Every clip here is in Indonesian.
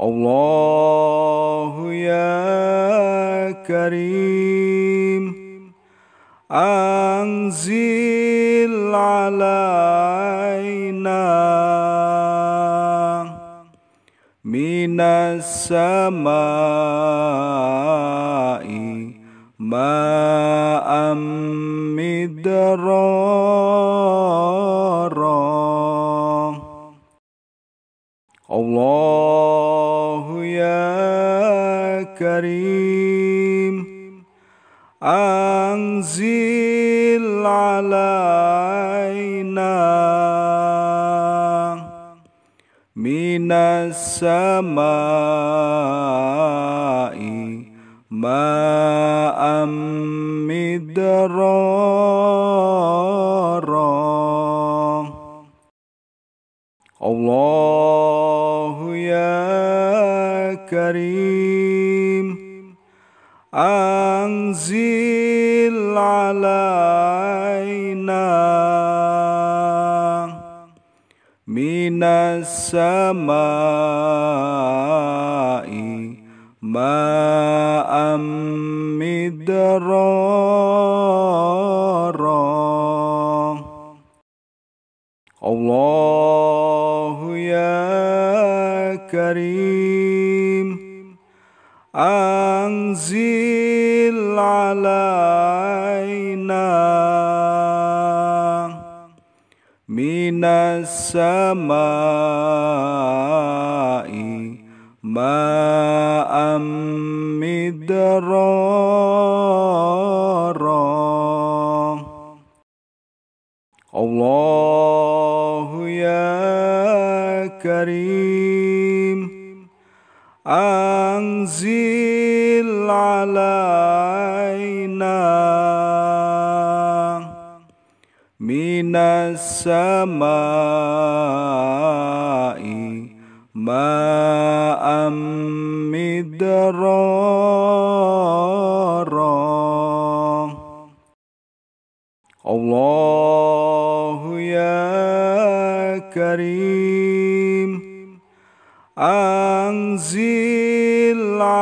الله يا كريم أنزل علينا من السماء ماء مدرارا الله كريم أنزل علينا من السماء ماء مدرارا الله يا كريم أنزل علينا من السماء ماء مدرارا الله يا كريم أنزل علينا من السماء ماء مدرارا الله يا كريم Azza wa Jalla Alainah mina Samai ma'amidarrah. Allah ya karim. Azza.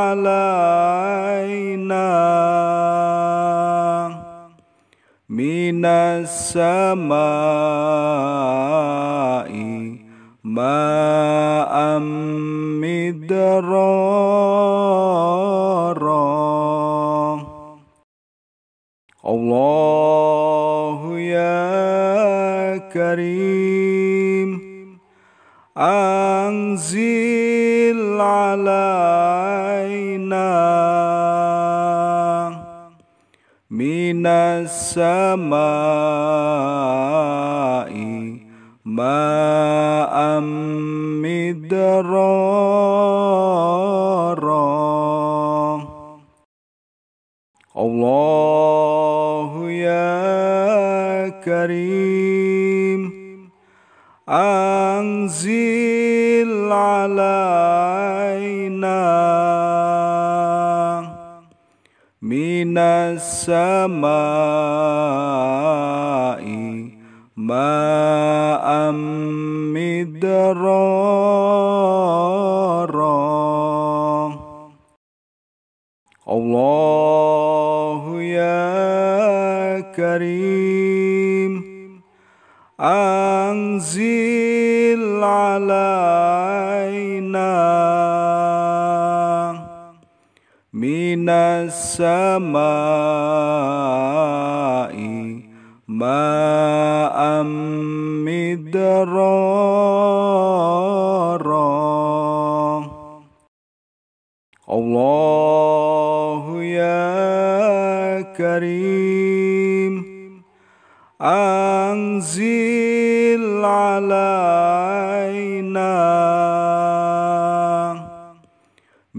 Malaikat minas sama'i ma'amid darar. Allah ya karim, angzi. Alaih minas samai ba'amid darrah. Allah ya karim, angzib. علينا من السماء ماء مدرارا الله يا كريم أنزل Allah minas samai ma'amid rrahim. Allah ya karim, angzi alaina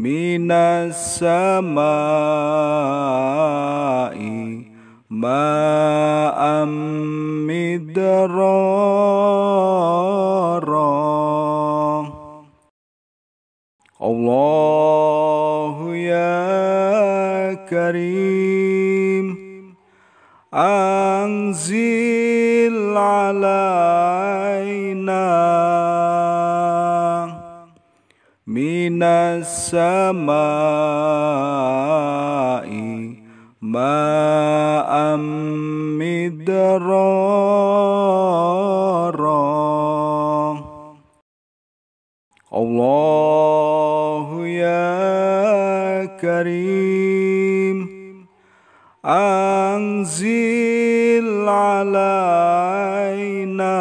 minas samai ma ya karim anzil Alaih minas samai baa mid Allah ya karim aziz alaina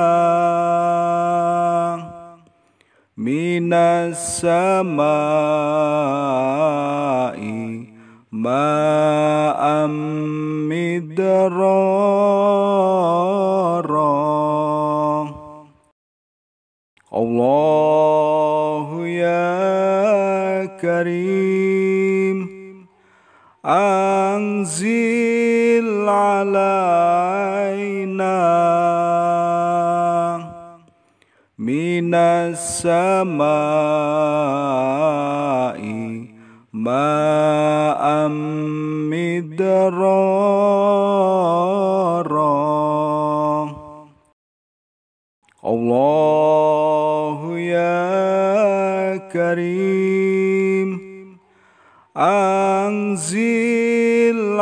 minas samai ma amidara Allah ya karim anzil علينا من السماء ماء مدرارا الله يا كريم أنزل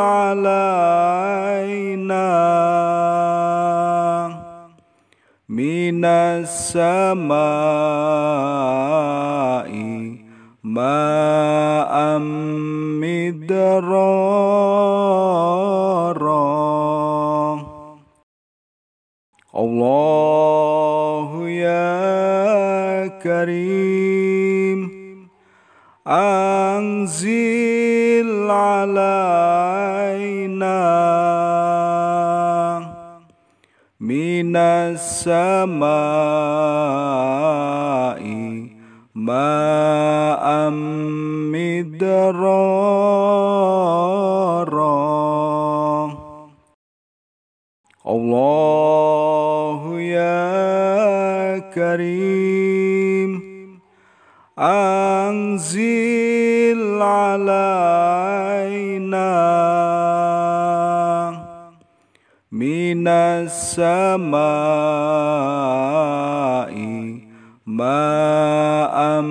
alaina samai ma amidra Allah ya karim anzi La ilaaha minas samaai ba amid darooh ya karim anzib علينا من السماء ماء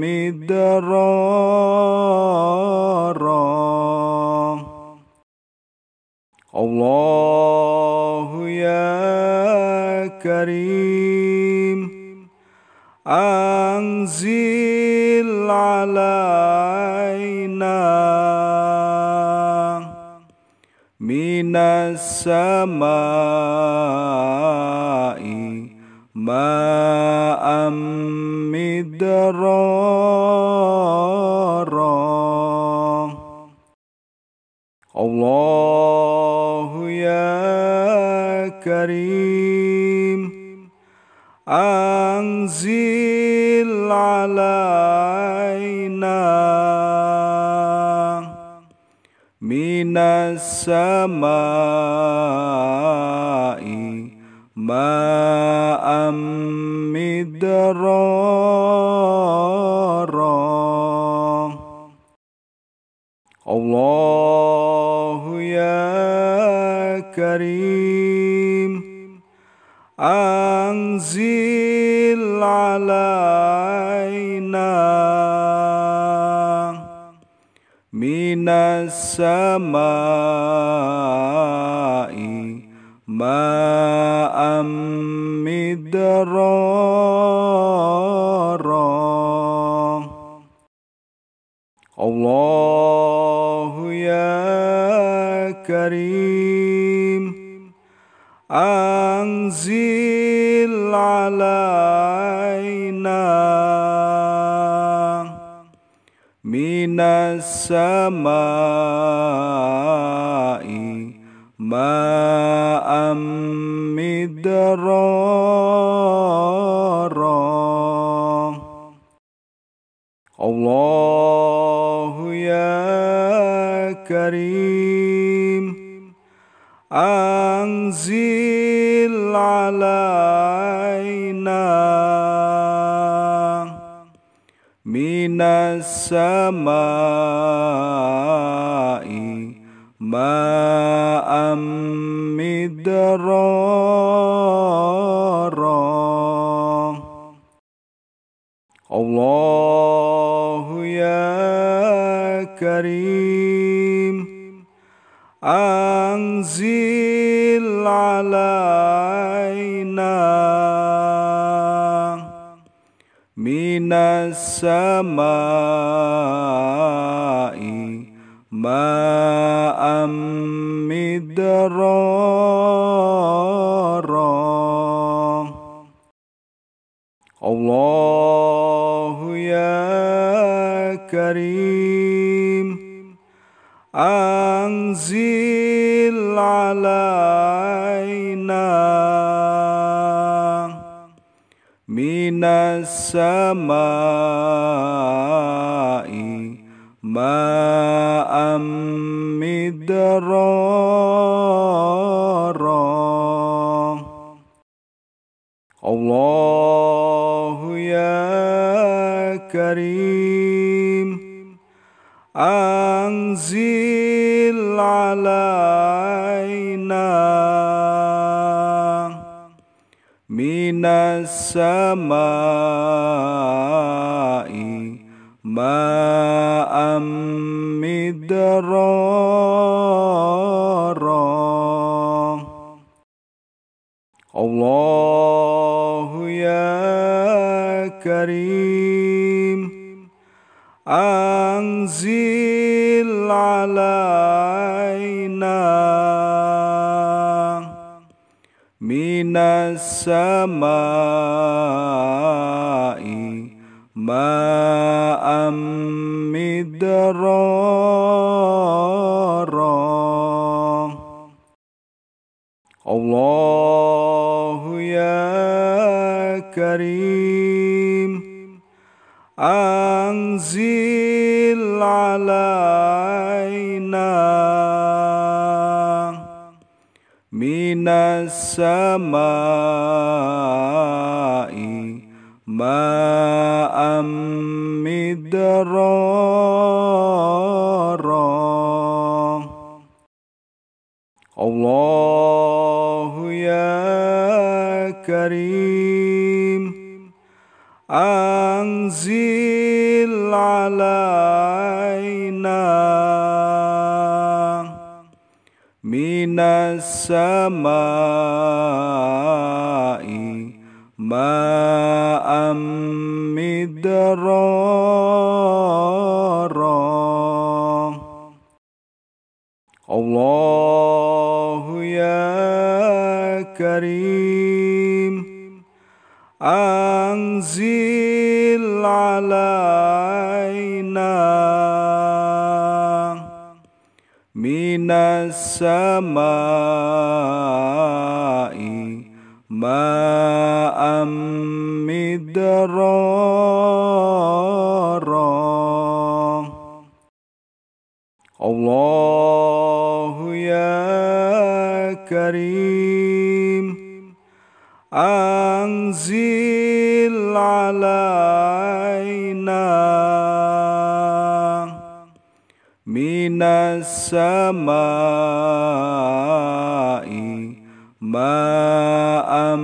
مدرارا الله يا كريم Anzil alayna Minas samai Ma'am midrara ya karim Anzil alaina minas samai ma'am midrara Allah ya karim anzil علينا من السماء ماء مدرارا الله يا كريم أنزل علينا من السماء ماء مدرارا الله يا كريم أنزل على من السماء ماء مدرارا الله يا كريم أنزل علينا Nasaim ma'amid rara. Allah ya karim, anzil alaikna. السماء ماء مدرارا الله يا كريم أنزل علينا من السماء ماء مدرارا الله يا كريم أنزل علي السماء ماء مدرارا الله يا كريم أنزل علينا من السماء ماء مدرارا الله يا كريم أنزل علينا السماء ماء مدرارا الله يا كريم أنزل علينا Nasaim ma'amid rara. Allah ya karim, angzil ala minasamai ma'am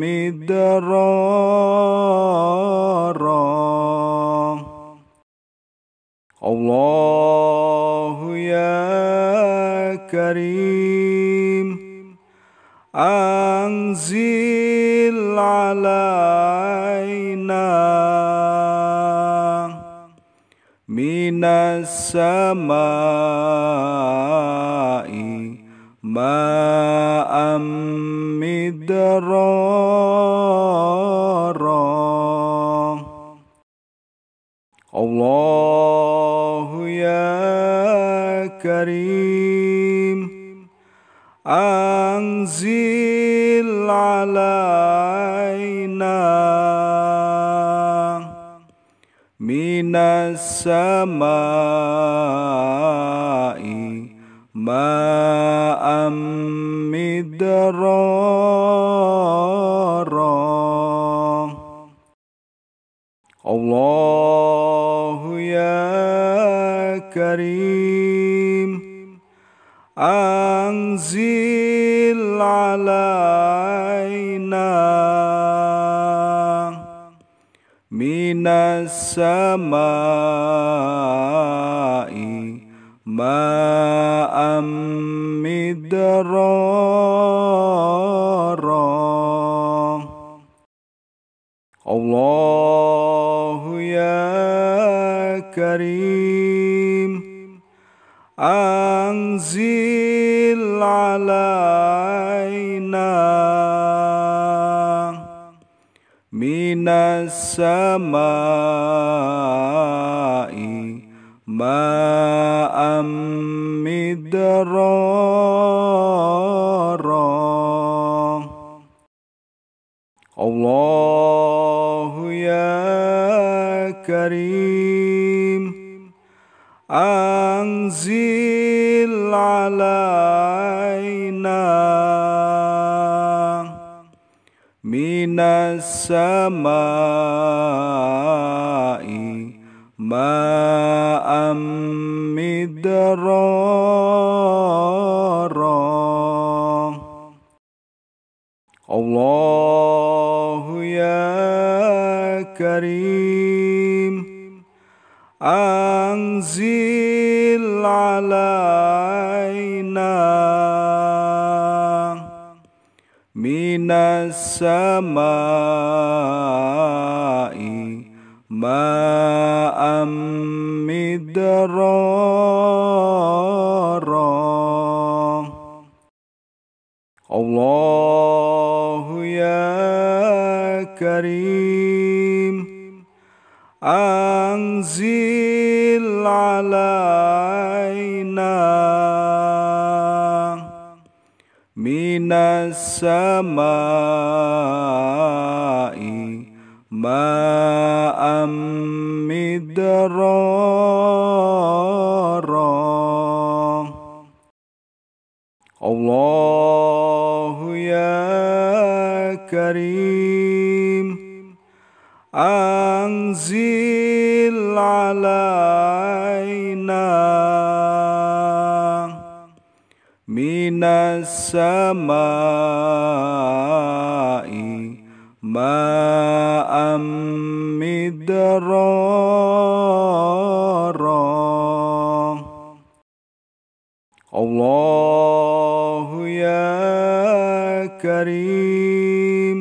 midrara Allahu ya karim anzil alai من السماء ماء مدرارا الله يا كريم أنزل علي السماء ماء مدرارا الله يا كريم أنزل علي من السماء ماء مدرارا الله يا كريم أنزل علي minas samai ma'am midrara Allahu ya karim anzil alai السماء ماء مدرارا الله يا كريم أنزل علي السماء ماء مدرارا الله يا كريم أنزل علي من السماء ماء مدرارا الله يا كريم أنزل علي Nasaim ma'amid rara. Allah ya karim,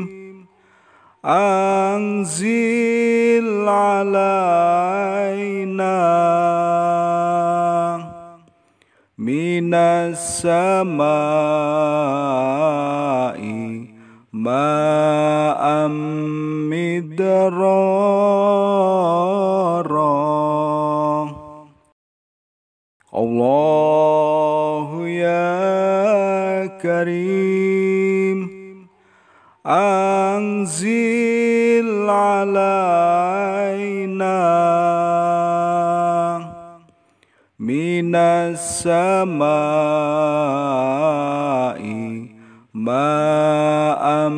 angzil alai. من السماء ماء مدرارا الله يا كريم أنزل علي السماء ماء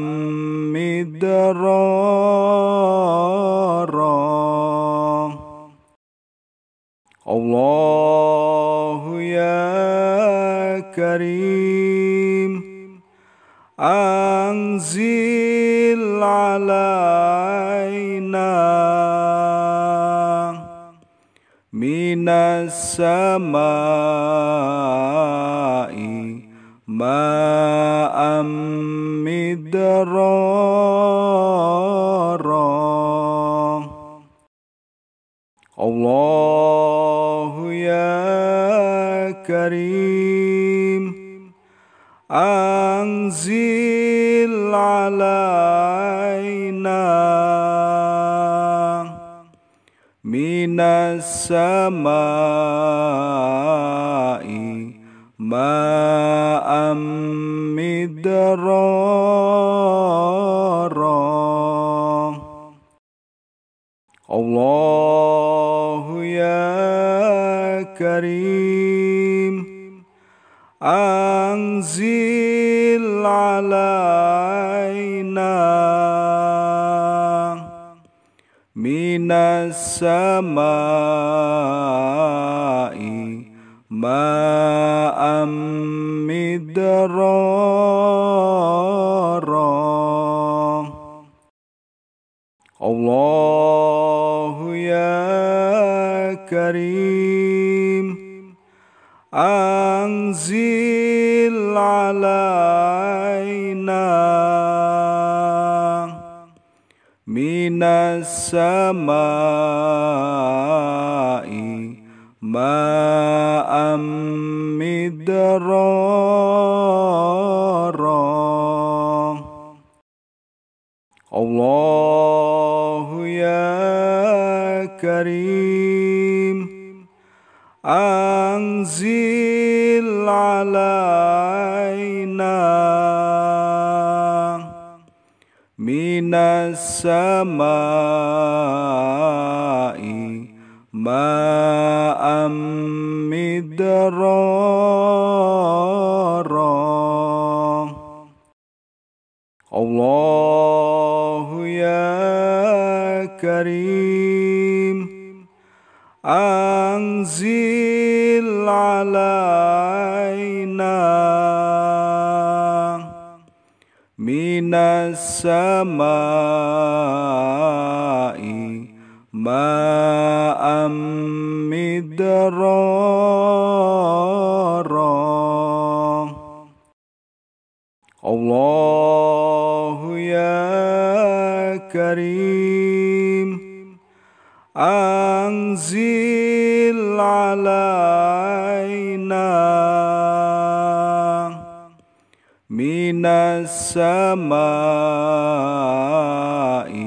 مدرارا الله يا كريم أنزل علي من السماء ماء مدرارا الله يا كريم أنزل علي السماء ما ماء مدرارا الله يا كريم أنزل علينا من السماء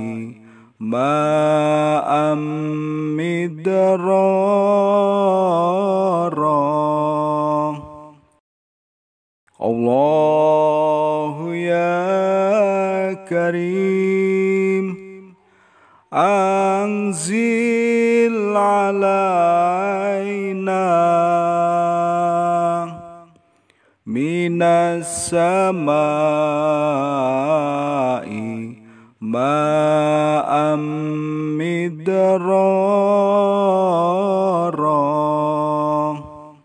ماء مدرارا الله يا كريم أنزل علينا من السماء ماء مدرارا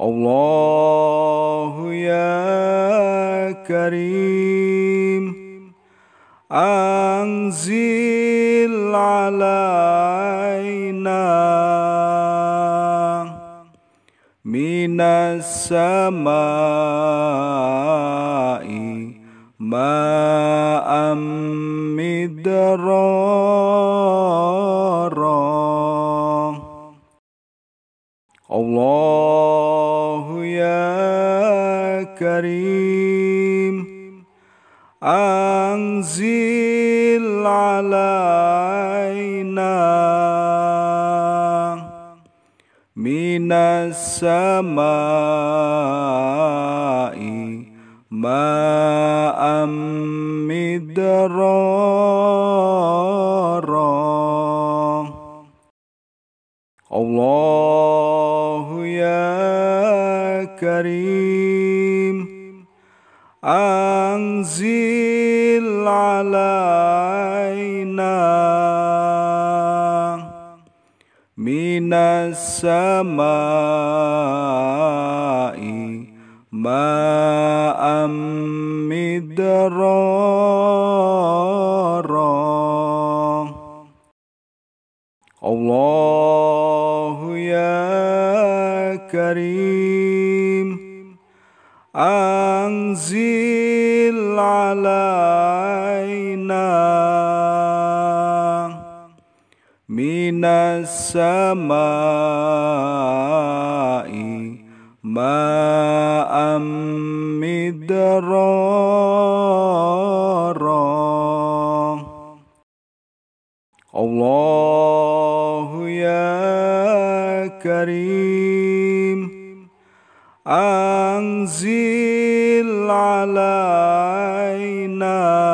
الله يا كريم أنزل علينا من السماء ماء مدرارا الله يا كريم أنزل علينا من السماء ma'am midrara Allahu ya karim anzil alaina minas samai ماء مدرارا الله يا كريم أنزل علينا من السماء ماء مدرارا الله يا كريم أنزل علينا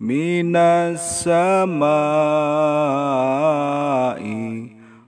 من السماء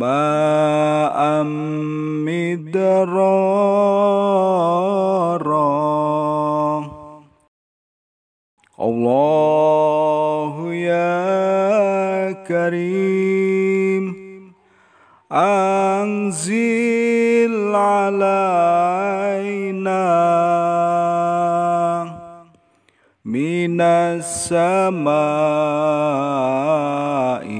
ma'am midrara Allahu ya karim anzil alaina minas sama'i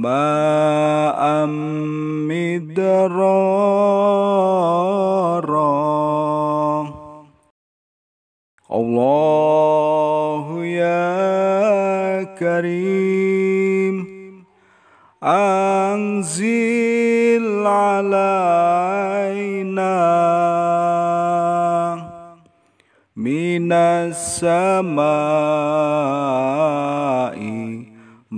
ماء مدرارا الله يا كريم أنزل علينا من السماء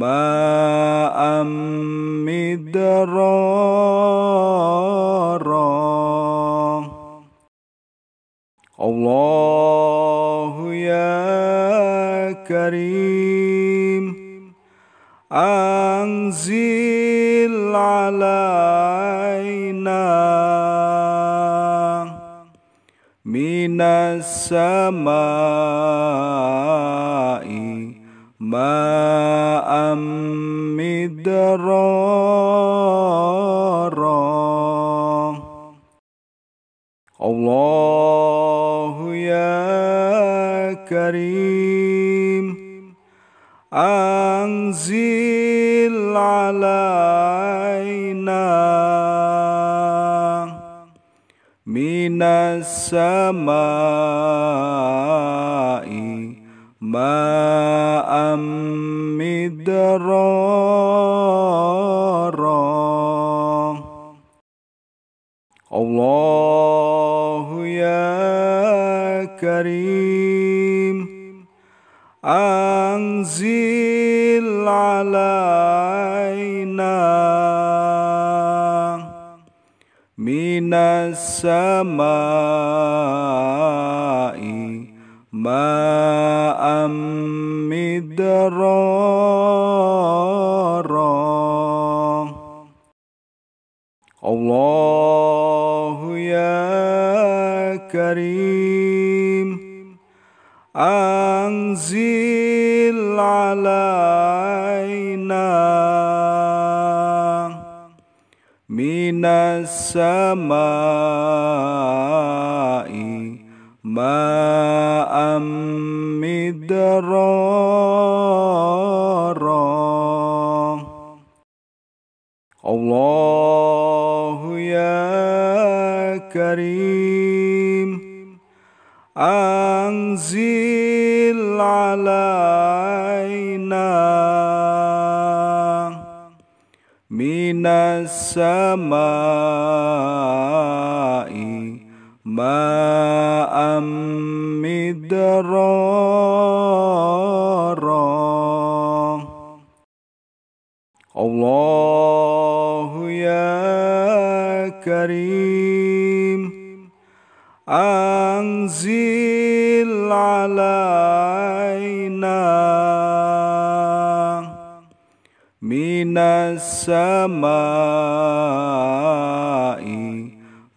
ma'amidara Allahu ya karim anzil alaina minas samai ma'am midrara Allahu ya karim anzil alaina minas samai ماء مدرارا الله يا كريم أنزل علينا من السماء ماء مدرارا الله يا كريم أنزل علينا من السماء ماء مدرارا الله يا كريم أنزل علينا من السماء ma'am midrara Allahu ya karim anzil alaina minas samai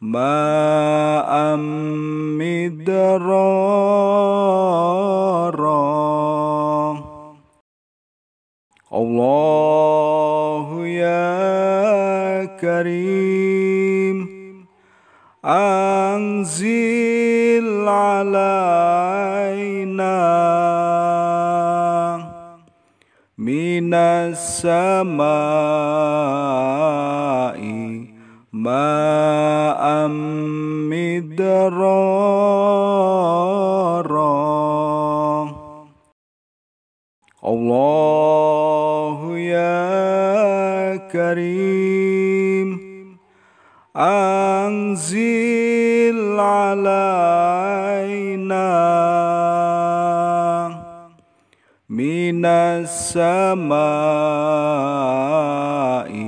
ماء مدرارا الله يا كريم أنزل علينا من السماء ماء مدرارا الله يا كريم أنزل علينا من السماء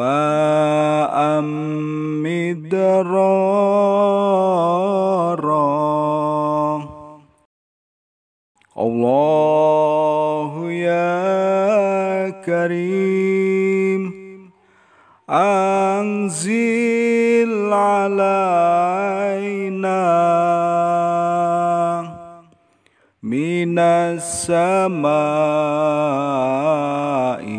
ba'am ya karim anzil alaina minas samai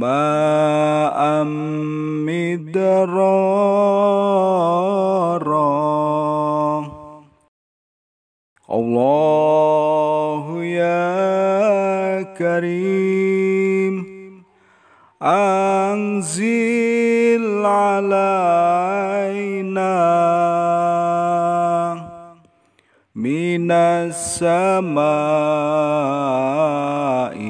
ماء مدرارا الله يا كريم أنزل علينا من السماء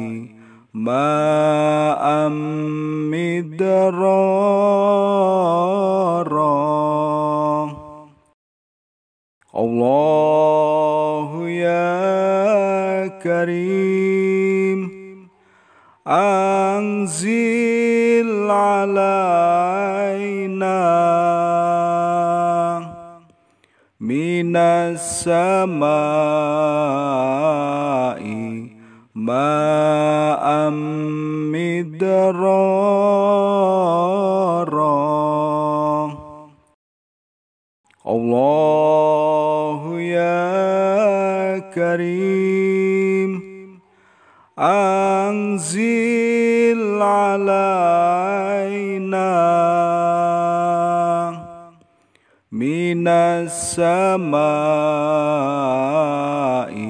ma'am midrara ya karim anzil alaina minas sama'i ma'am midrara Allahu ya karim anzil alaina minas samai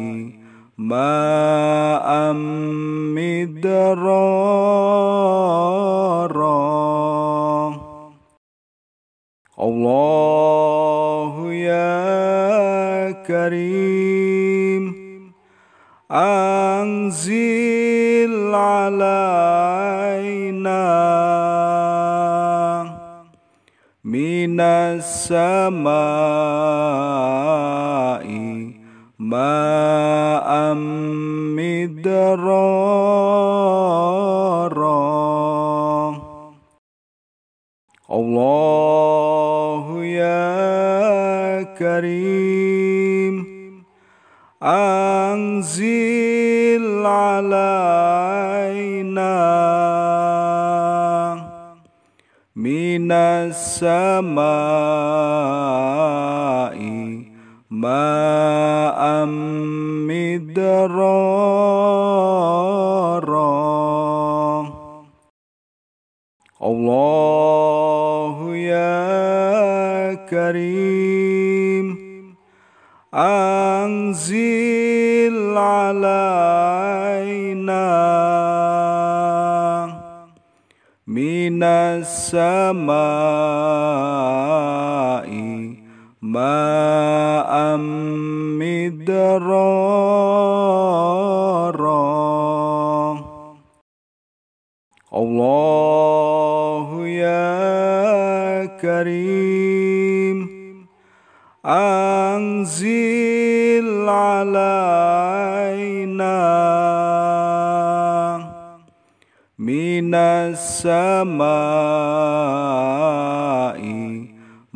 ماء مدرارا الله يا كريم أنزل علينا من السماء ma'am midrara Allahu ya karim anzil alaina minas sama'i ma'am midrara Allahu ya karim anzil alaina minas sama'i ma'am midrara Allahu ya karim anzil alaina minas samai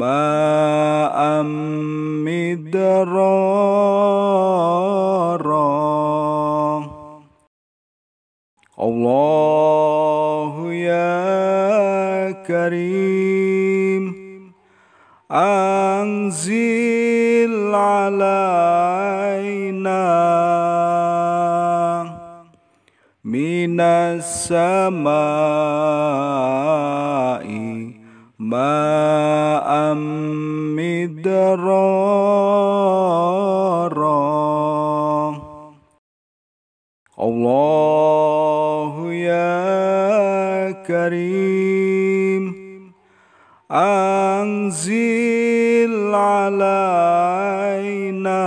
ma'am midrara Allahu ya karim anzil alaina minas samai ماء مدرارا الله يا كريم أنزل علينا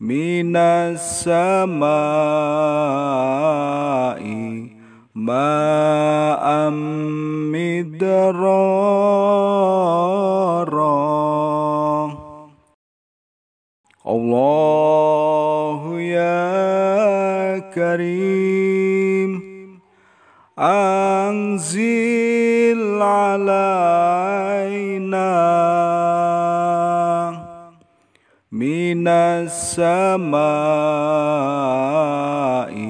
من السماء ماء مدرارا الله يا كريم أنزل علينا من السماء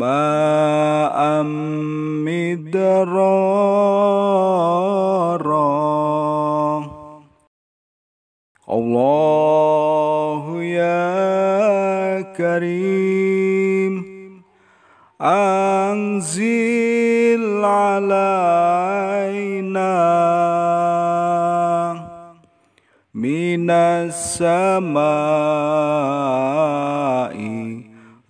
ماء مدرارا الله يا كريم أنزل علينا من السماء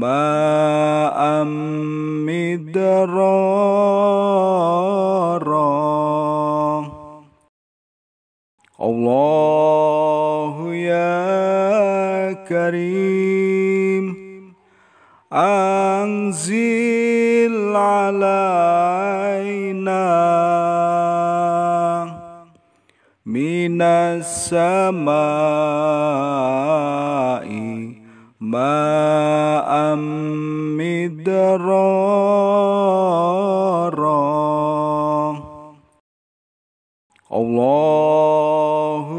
ma'am midrara ya karim anzil alaina minas sama'i Allah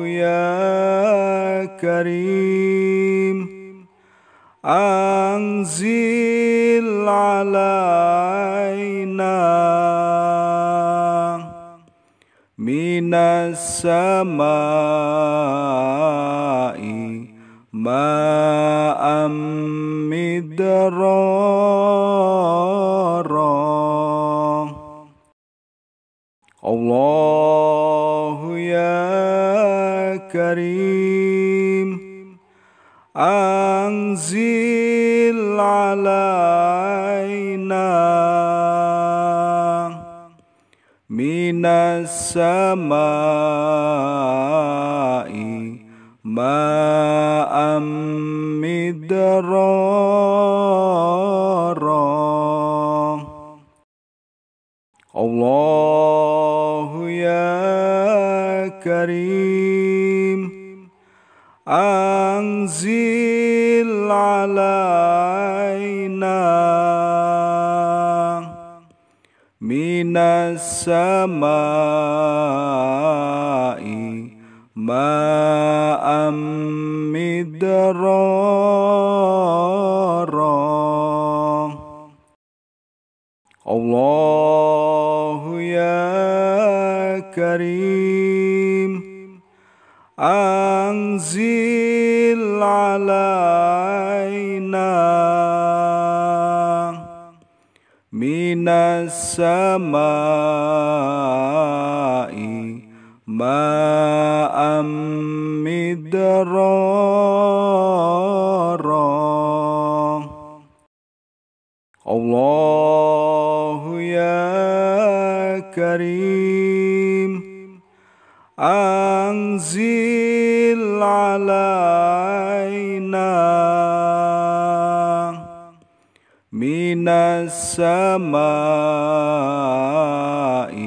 ya karim, angzillalainah minas samai. ماء مدرارا الله يا كريم أنزل علينا من السماء ماء مدرارا الله يا كريم أنزل علينا من السماء ma'am midrara Allahu ya karim anzil alaina minas samai ماء مدرارا الله يا كريم أنزل علينا من السماء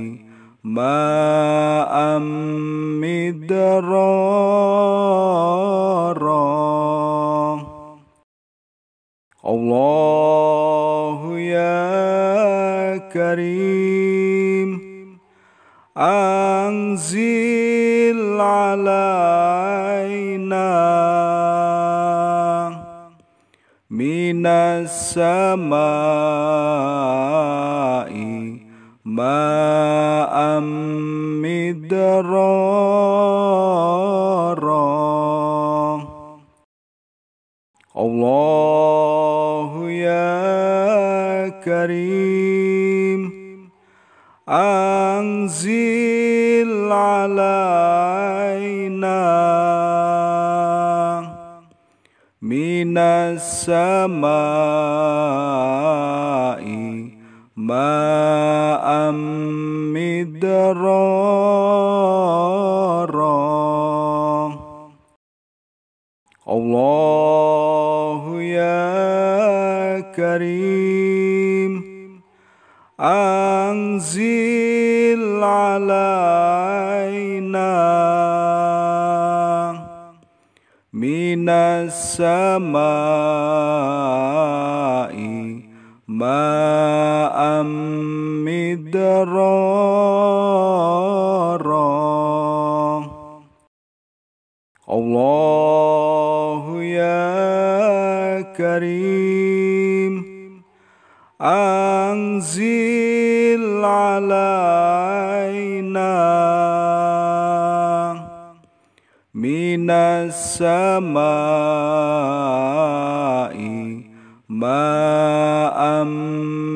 ma'am midrara Allahu ya karim anzil alaina minas sama'i ma'am midrara Allahu ya karim anzil alaina minas samai ba'amidrarong Allahu ya karim anzil alaina minas samai ماء مدرارا الله يا كريم أنزل علينا من السماء ماء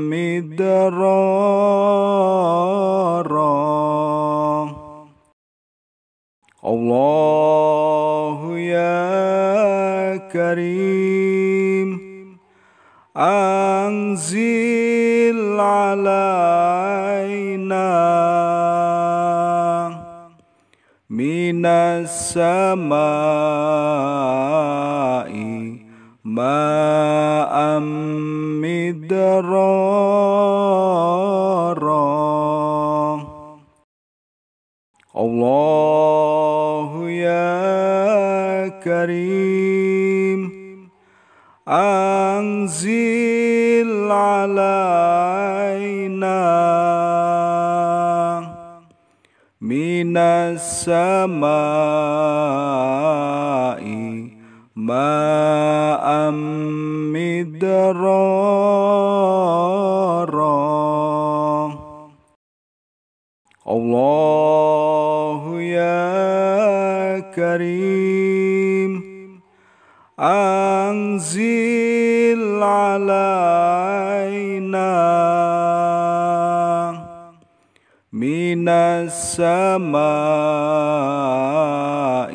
مدرارا الله يا كريم أنزل علينا من السماء ma'am midrara Allahu ya karim anzil alaina minas sama'i ماء مدرارا الله يا كريم أنزل علينا من السماء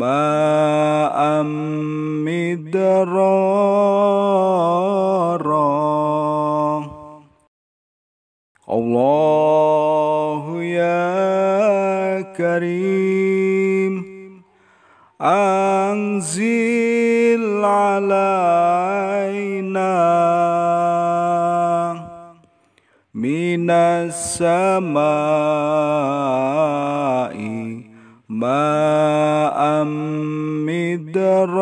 ماء مدرارا الله يا كريم أنزل علينا من السماء ماء مدرارا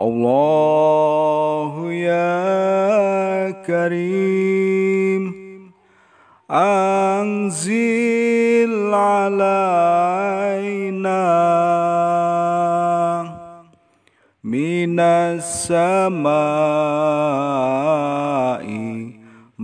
الله يا كريم أنزل علينا من السماء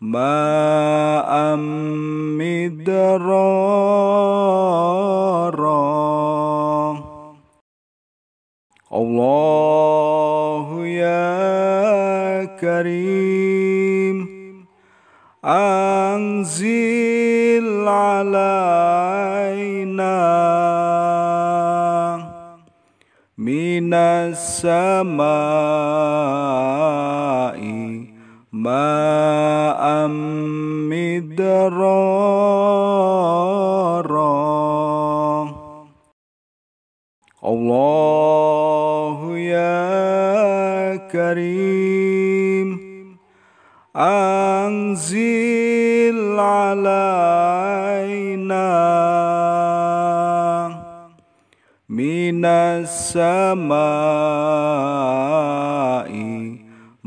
ماء مدرارا الله يا كريم أنزل علينا من السماء ma'am midrara Allahu ya karim anzil alaina minas samai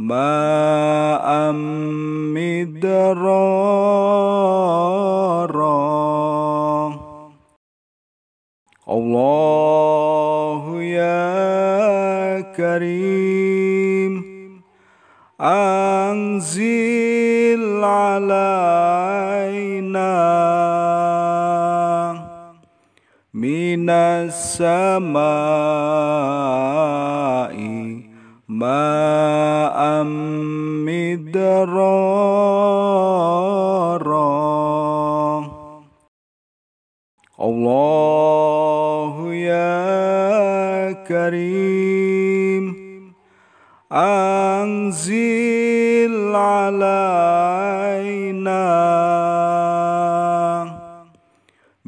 Ba'Amid Allah ya Karim, Angzillalahinah, minas sama'in ma'am midrara Allahu ya karim anzil alaina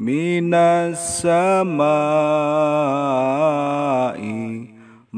minas sama'i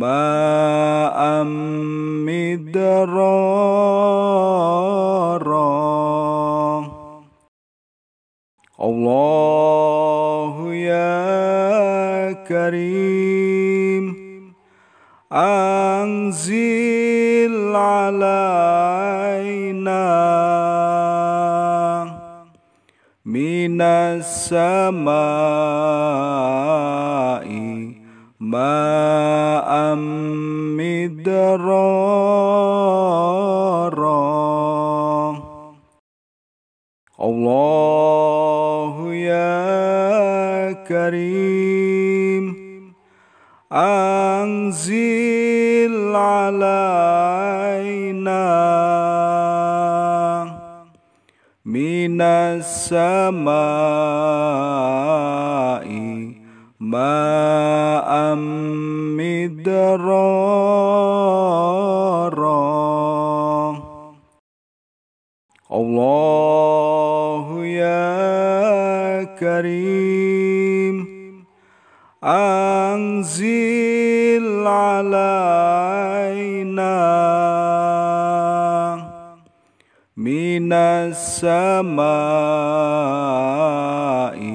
ma'am midrara Allahu ya karim anzil alaina minas samai ma'am midrara Allahu ya karim anzil alaina minas sama'i ma'am midrara Allahu ya karim anzil alaina minas samai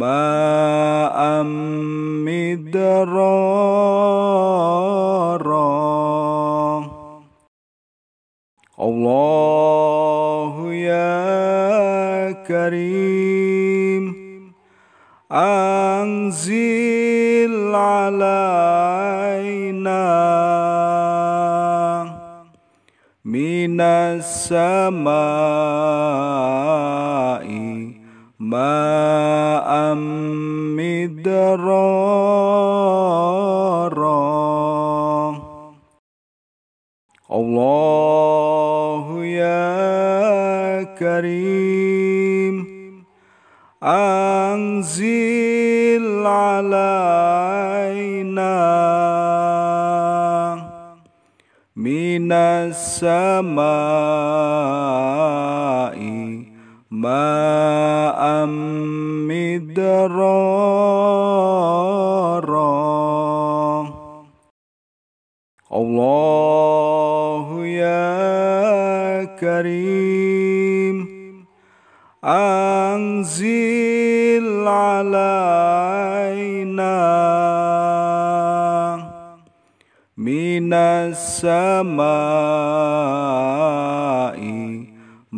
ma'am midrara Allahu ya karim anzil alaina minas samai ma'am midrara Allahu ya karim anzil alaina minas sama'i ماء مدرارا الله يا كريم أنزل علينا من السماء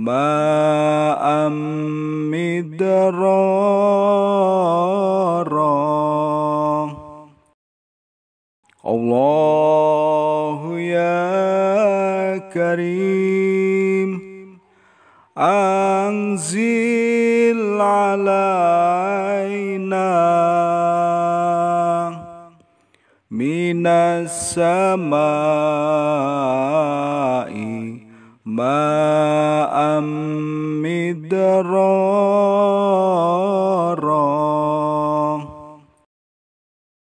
ma'amidara Allahu ya karim anzil alaina minas samai ماء مدرارا